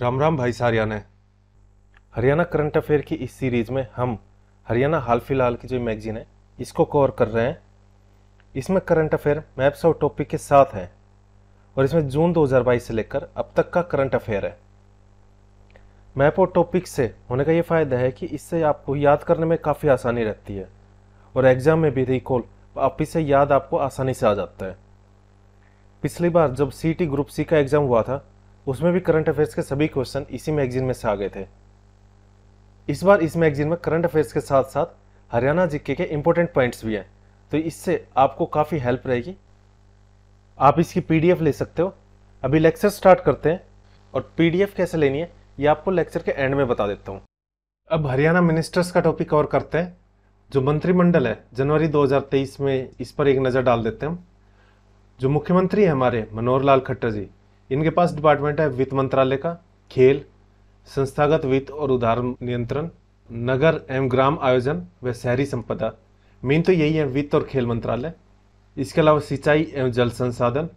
राम राम भाई सारियाना Haryana current affair की इस सीरीज में हम हरियाणा हाल फिलहाल की जो मैगजीन है इसको कवर कर रहे हैं इसमें करंट अफेयर मैप्स और टॉपिक के साथ हैं और इसमें जून 2022 से लेकर अब तक का करंट अफेयर है मैप और टॉपिक से होने का ये फ़ायदा है कि इससे आपको याद करने में काफ़ी आसानी रहती है और एग्ज़ाम में भी रिकॉल आप इससे याद आपको आसानी से आ जाता है पिछली बार जब सी टी ग्रुप सी का एग्ज़ाम हुआ था उसमें भी करंट अफेयर्स के सभी क्वेश्चन इसी मैगजीन में से आ गए थे इस बार इस मैगजीन में करंट अफेयर्स के साथ साथ हरियाणा जीके के इंपॉर्टेंट पॉइंट्स भी हैं तो इससे आपको काफ़ी हेल्प रहेगी आप इसकी पीडीएफ ले सकते हो अभी लेक्चर स्टार्ट करते हैं और पीडीएफ कैसे लेनी है ये आपको लेक्चर के एंड में बता देता हूँ अब हरियाणा मिनिस्टर्स का टॉपिक कवर करते हैं जो मंत्रिमंडल है जनवरी 2023 में इस पर एक नज़र डाल देते हैं हम जो मुख्यमंत्री है हमारे मनोहर लाल खट्टर जी इनके पास डिपार्टमेंट है वित्त मंत्रालय का खेल संस्थागत वित्त और उधार नियंत्रण नगर एवं ग्राम आयोजन व शहरी संपदा मेन तो यही है वित्त और खेल मंत्रालय इसके अलावा सिंचाई एवं जल संसाधन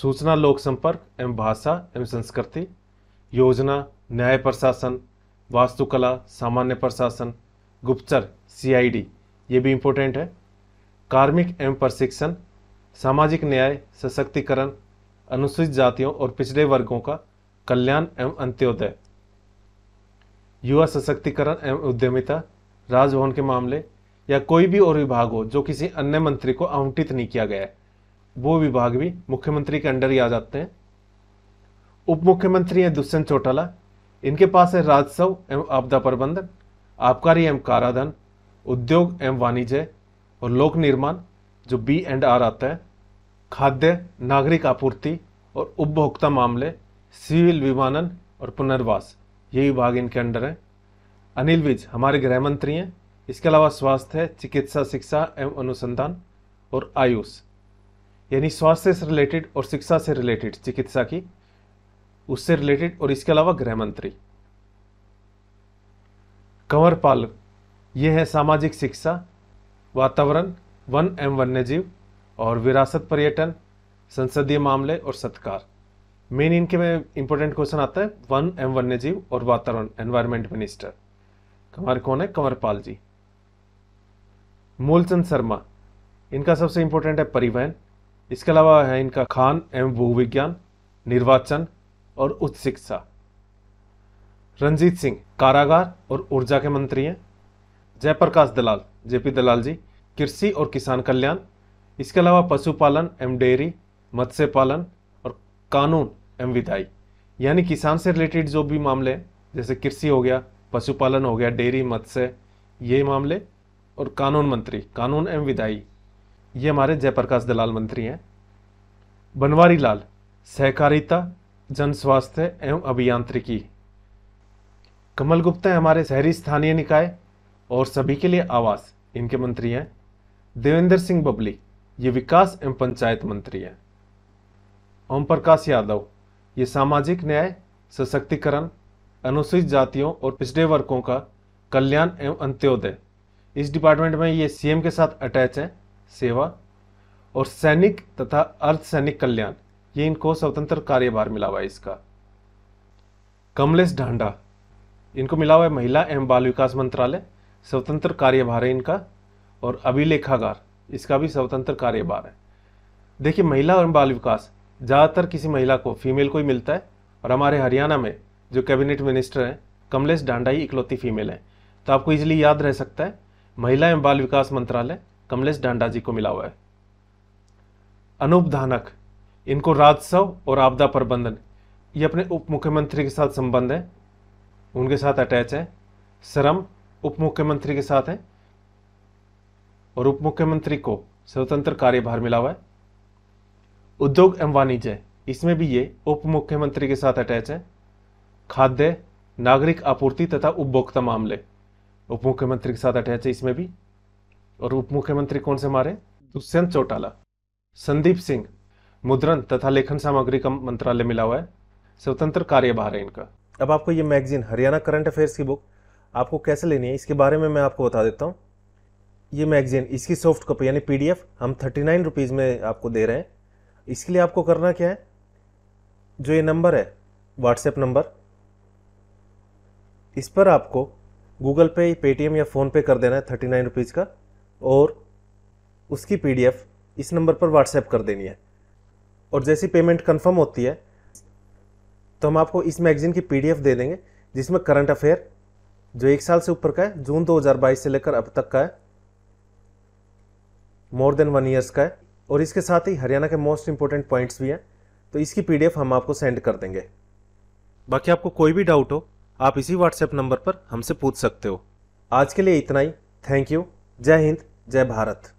सूचना लोक संपर्क एवं भाषा एवं संस्कृति योजना न्याय प्रशासन वास्तुकला सामान्य प्रशासन गुप्तचर सीआईडी ये भी इम्पोर्टेंट है कार्मिक एवं प्रशिक्षण सामाजिक न्याय सशक्तिकरण अनुसूचित जातियों और पिछड़े वर्गों का कल्याण एवं अंत्योदय युवा सशक्तिकरण एवं उद्यमिता राजभवन के मामले या कोई भी और विभाग हो जो किसी अन्य मंत्री को आवंटित नहीं किया गया है वो विभाग भी मुख्यमंत्री के अंडर ही आ जाते हैं उप मुख्यमंत्री हैं दुष्यंत चौटाला इनके पास है राजस्व एवं आपदा प्रबंधन आबकारी एवं काराधन उद्योग एवं वाणिज्य और लोक निर्माण जो बी एंड आर आता है खाद्य नागरिक आपूर्ति और उपभोक्ता मामले सिविल विमानन और पुनर्वास ये विभाग इनके अंडर हैं अनिल विज हमारे गृह मंत्री हैं इसके अलावा स्वास्थ्य है चिकित्सा शिक्षा एवं अनुसंधान और आयुष यानी स्वास्थ्य से रिलेटेड और शिक्षा से रिलेटेड चिकित्सा की उससे रिलेटेड और इसके अलावा गृह मंत्री कंवरपाल ये है सामाजिक शिक्षा वातावरण वन एवं वन्यजीव और विरासत पर्यटन संसदीय मामले और सत्कार मेन इनके में इंपॉर्टेंट क्वेश्चन आता है वन एवं जीव और वातावरण एनवायरमेंट मिनिस्टर हमारे कौन है कंवरपाल जी मूलचंद शर्मा इनका सबसे इंपॉर्टेंट है परिवहन इसके अलावा है इनका खान एवं भूविज्ञान निर्वाचन और उच्च शिक्षा रंजीत सिंह कारागार और ऊर्जा के मंत्री हैं जयप्रकाश दलाल जेपी दलाल जी कृषि और किसान कल्याण इसके अलावा पशुपालन एवं डेयरी मत्स्य पालन और कानून एवं विधाई यानी किसान से रिलेटेड जो भी मामले हैं जैसे कृषि हो गया पशुपालन हो गया डेयरी मत्स्य ये मामले और कानून मंत्री कानून एवं विधाई ये हमारे जयप्रकाश दलाल मंत्री हैं बनवारी लाल सहकारिता जन स्वास्थ्य एवं अभियांत्रिकी कमल गुप्ता हमारे शहरी स्थानीय निकाय और सभी के लिए आवास इनके मंत्री हैं देवेंद्र सिंह बबली ये विकास एवं पंचायत मंत्री हैं ओम प्रकाश यादव ये सामाजिक न्याय सशक्तिकरण अनुसूचित जातियों और पिछड़े वर्गों का कल्याण एवं अंत्योदय इस डिपार्टमेंट में ये सीएम के साथ अटैच है सेवा और सैनिक तथा अर्धसैनिक कल्याण ये इनको स्वतंत्र कार्यभार मिला हुआ है इसका कमलेश ढांडा इनको मिला हुआ है महिला एवं बाल विकास मंत्रालय स्वतंत्र कार्यभार है इनका और अभिलेखागार इसका भी स्वतंत्र कार्यभार है देखिए महिला और बाल विकास ज़्यादातर किसी महिला को फीमेल को ही मिलता है और हमारे हरियाणा में जो कैबिनेट मिनिस्टर हैं कमलेश डांडा ही इकलौती फीमेल हैं तो आपको इजीली याद रह सकता है महिला एवं बाल विकास मंत्रालय कमलेश डांडा जी को मिला हुआ है अनुपधानक इनको राजस्व और आपदा प्रबंधन ये अपने उप मुख्यमंत्री के साथ संबंध है उनके साथ अटैच है श्रम उप मुख्यमंत्री के साथ है और उप मुख्यमंत्री को स्वतंत्र कार्यभार मिला हुआ है उद्योग एवं वाणिज्य इसमें भी ये उप मुख्यमंत्री के साथ अटैच है खाद्य नागरिक आपूर्ति तथा उपभोक्ता मामले उप मुख्यमंत्री के साथ अटैच है इसमें भी और उप मुख्यमंत्री कौन से मारे दुष्यंत चौटाला संदीप सिंह मुद्रण तथा लेखन सामग्री का मंत्रालय मिला हुआ है स्वतंत्र कार्यभार है इनका अब आपको ये मैगजीन हरियाणा करंट अफेयर्स की बुक आपको कैसे लेनी है इसके बारे में मैं आपको बता देता हूँ ये मैगजीन इसकी सॉफ्ट कॉपी यानी पीडीएफ हम थर्टी नाइन रुपीज़ में आपको दे रहे हैं इसके लिए आपको करना क्या है जो ये नंबर है व्हाट्सएप नंबर इस पर आपको गूगल पे पेटीएम या फ़ोनपे कर देना है थर्टी नाइन रुपीज़ का और उसकी पीडीएफ इस नंबर पर व्हाट्सएप कर देनी है और जैसी पेमेंट कंफर्म होती है तो हम आपको इस मैगजीन की पीडीएफ दे देंगे जिसमें करंट अफेयर जो एक साल से ऊपर का है जून 2022 से लेकर अब तक का है मोर देन वन ईयर्स का है और इसके साथ ही हरियाणा के मोस्ट इंपॉर्टेंट पॉइंट्स भी हैं तो इसकी पीडीएफ हम आपको सेंड कर देंगे बाकी आपको कोई भी डाउट हो आप इसी व्हाट्सएप नंबर पर हमसे पूछ सकते हो आज के लिए इतना ही थैंक यू जय हिंद जय भारत